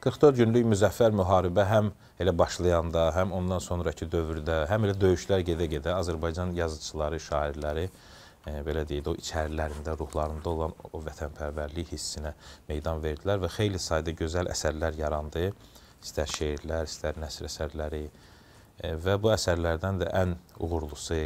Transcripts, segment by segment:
44 günlük müzəffər müharibə həm elə başlayanda, həm ondan sonrakı dövrdə, həm elə döyüşlər gedə-gedə Azərbaycan yazıçıları, şairləri e, belə deyək də o içərilərində, ruhlarında olan o vətənpərvərlik hissinə meydan verdilər və xeyli sayda gözəl əsərlər yarandı. İstər şeirlər, istər nəsr əsərləri e, və bu əsərlərdən də ən uğurlusu,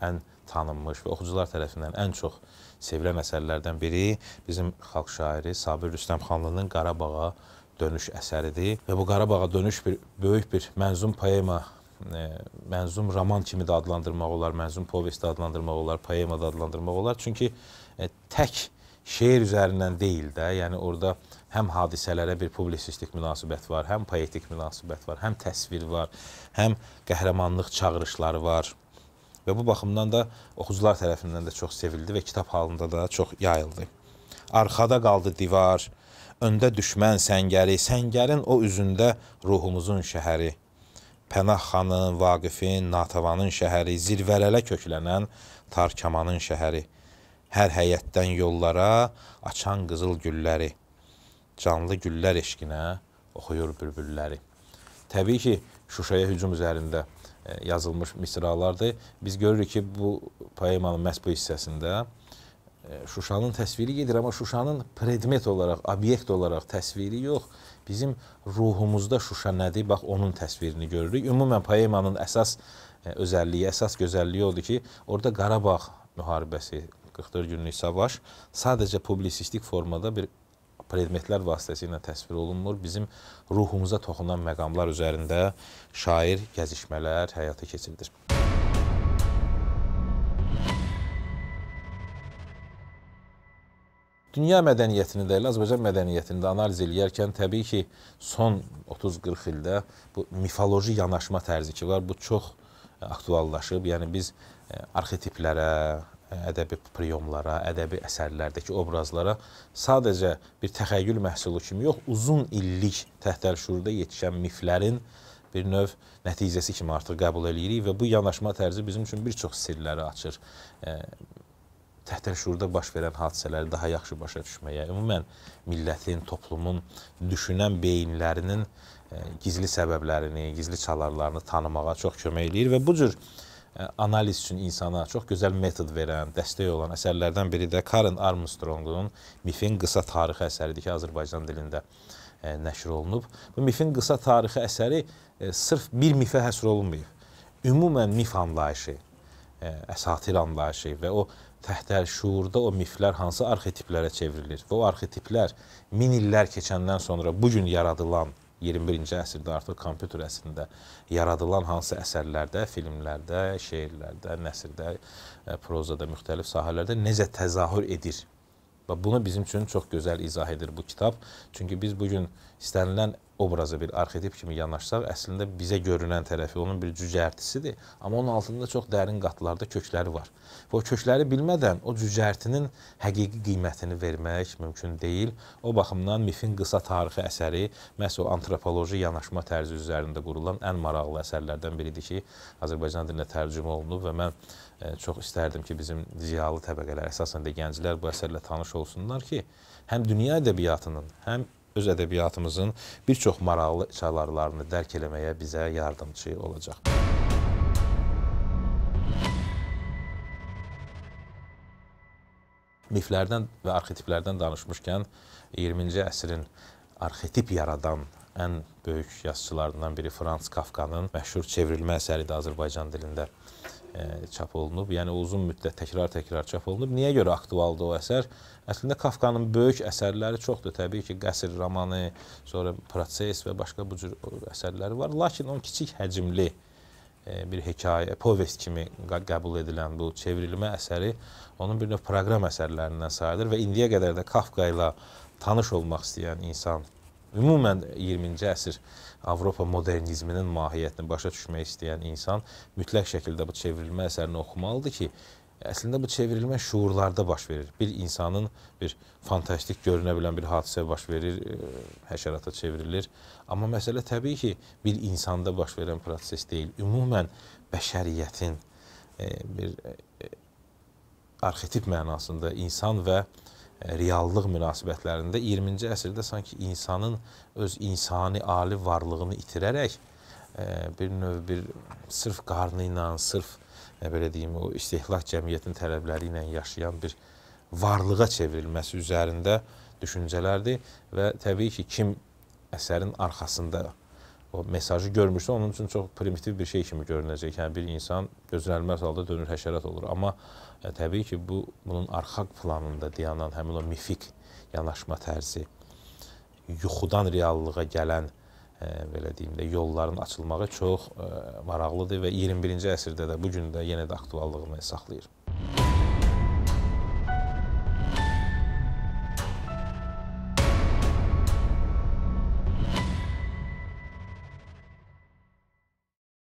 ən tanınmış və oxucular tərəfindən ən çox sevilən əsərlərdən biri bizim xalq şairi Sabir Rüstəmxanlının Qarabağa dönüş əsəridir və bu Qarabağa dönüş bir böyük bir mənzum poema e, mənzum roman kimi də adlandırmaq olar, mənzum povestdə adlandırmaq olar, poema da adlandırmaq olar. Çünki e, tək şeir üzərindən deyil də, yəni orada həm hadisələrə bir publisistik münasibət var, həm poetik münasibət var, həm təsvir var, həm qəhrəmanlıq çağırışları var. Və bu baxımdan da oxucular tərəfindən də çox sevildi və kitab halında da çox yayıldı. Arxada qaldı divar, öndə düşmən səngəri, səngərin o üzündə ruhumuzun şəhəri, Pənah xanın, Vaqifin, Natavanın şəhəri, zirvələlə köklənən Tarkamanın şəhəri, hər həyətdən yollara açan qızıl gülləri, canlı güllər eşqinə oxuyur bülbülləri. Təbii ki, Şuşaya hücum üzərində e, yazılmış misralardır. Biz görürük ki, bu poemanın məhz bu hissəsində E, Şuşanın təsviri gedir, amma Şuşanın predmet olaraq, obyekt olaraq təsviri yox, bizim ruhumuzda Şuşa nədir, bax onun təsvirini görürük. Ümumən poemanın əsas e, özəlliyi, əsas gözəlliyi odur ki, orada Qarabağ müharibəsi, 44 günlük savaş sadəcə publisistik formada bir predmetlər vasitəsilə təsvir olunmur. Bizim ruhumuza toxunan məqamlar üzərində şair gəzişmələr həyata keçirilir. Dünya mədəniyyətini də, Azərbaycan mədəniyyətini də analiz eləyərkən təbii ki, son 30-40 ildə bu mifoloji yanaşma tərzi ki var, bu çox e, aktuallaşıb. Yəni biz e, arxetiplərə, e, ədəbi priyomlara, ədəbi əsərlərdəki obrazlara sadəcə bir təxəyyül məhsulu kimi yox, uzun illik təhtəl şuurda yetişən miflərin bir növ nəticəsi kimi artıq qəbul eləyirik və bu yanaşma tərzi bizim üçün bir çox sirləri açır təhtəşurda baş verən hadisələri daha yaxşı başa düşməyə, ümumən millətin, toplumun, düşünən beyinlərinin e, gizli səbəblərini, gizli çalarlarını tanımağa çox kömək eləyir və bu cür e, analiz üçün insana çox gözəl metod verən, dəstək olan əsərlərdən biri də Karen Armstrongun Mifin qısa tarixi əsəridir ki, Azərbaycan dilində e, nəşr olunub. Bu Mifin qısa tarixi əsəri sırf bir mifə həsr olunmayıb. Ümumən mif anlayışı, E, əsatir anlayışı və o təhtər şuurda o miflər hansı arxetiplərə çevrilir və o arxetiplər min illər keçəndən sonra bu gün yaradılan 21-ci əsrdə artıq kompüter əsrində yaradılan hansı əsərlərdə, filmlərdə, şeirlərdə, nəsrdə, e, prozada, müxtəlif sahələrdə necə təzahür edir. Və bunu bizim üçün çox gözəl izah edir bu kitab. Çünki biz bu gün istənilən obraza bir arxetip kimi yanaşsaq, əslində bizə görünən tərəfi onun bir cücərtisidir, amma onun altında çox dərin qatlarda kökləri var. Və o kökləri bilmədən o cücərtinin həqiqi qiymətini vermək mümkün deyil. O baxımdan mifin qısa tarixi əsəri məhz o antropoloji yanaşma tərzi üzərində qurulan ən maraqlı əsərlərdən biridir ki, Azərbaycan dilinə tərcümə olunub və mən e, çox istərdim ki, bizim ziyalı təbəqələr, əsasən də gənclər bu əsərlə tanış olsunlar ki, həm dünya ədəbiyyatının, həm öz ədəbiyyatımızın bir çox maraqlı çalarlarını dərk eləməyə bizə yardımcı olacaq. Miflərdən və arxetiplərdən danışmışkən 20-ci əsrin arxetip yaradan ən böyük yazıçılarından biri Frans Kafkanın məşhur çevrilmə əsəridir Azərbaycan dilində. E, çap olunub. Yəni uzun müddət təkrar-təkrar çap olunub. Niyə görə aktualdır o əsər? Əslində Kafkanın böyük əsərləri çoxdur. Təbii ki, Qəsr romanı, sonra Proses və başqa bu cür əsərləri var. Lakin onun kiçik həcmli e, bir hekayə, povest kimi qəbul edilən bu çevrilmə əsəri onun bir növ proqram əsərlərindən sayılır və indiyə qədər də Kafka ilə tanış olmaq istəyən insan Ümumən 20-ci əsr Avropa modernizminin mahiyyətini başa düşmək istəyən insan mütləq şəkildə bu çevrilmə əsərini oxumalıdır ki, əslində bu çevrilmə şuurlarda baş verir. Bir insanın bir fantastik görünə bilən bir hadisə baş verir, e, həşərata çevrilir. Amma məsələ təbii ki, bir insanda baş verən proses deyil. Ümumən bəşəriyyətin e, bir e, arxetip mənasında insan və reallıq münasibətlərində 20-ci əsrdə sanki insanın öz insani ali varlığını itirərək e, bir növ bir sırf qarnı ilə, sırf nə e, belə deyim, o istehlak cəmiyyətinin tələbləri ilə yaşayan bir varlığa çevrilməsi üzərində düşüncələrdir və təbii ki, kim əsərin arxasında o mesajı görmürsə, onun üçün çox primitiv bir şey kimi görünəcək. Yəni bir insan gözlənilməz halda dönür həşərat olur. Amma ə, e, təbii ki, bu bunun arxaq planında dayanan həmin o mifik yanaşma tərzi, yuxudan reallığa gələn ə, e, belə deyim də yolların açılmağı çox ə, e, maraqlıdır və 21-ci əsrdə də bu gün də yenə də aktuallığını saxlayır.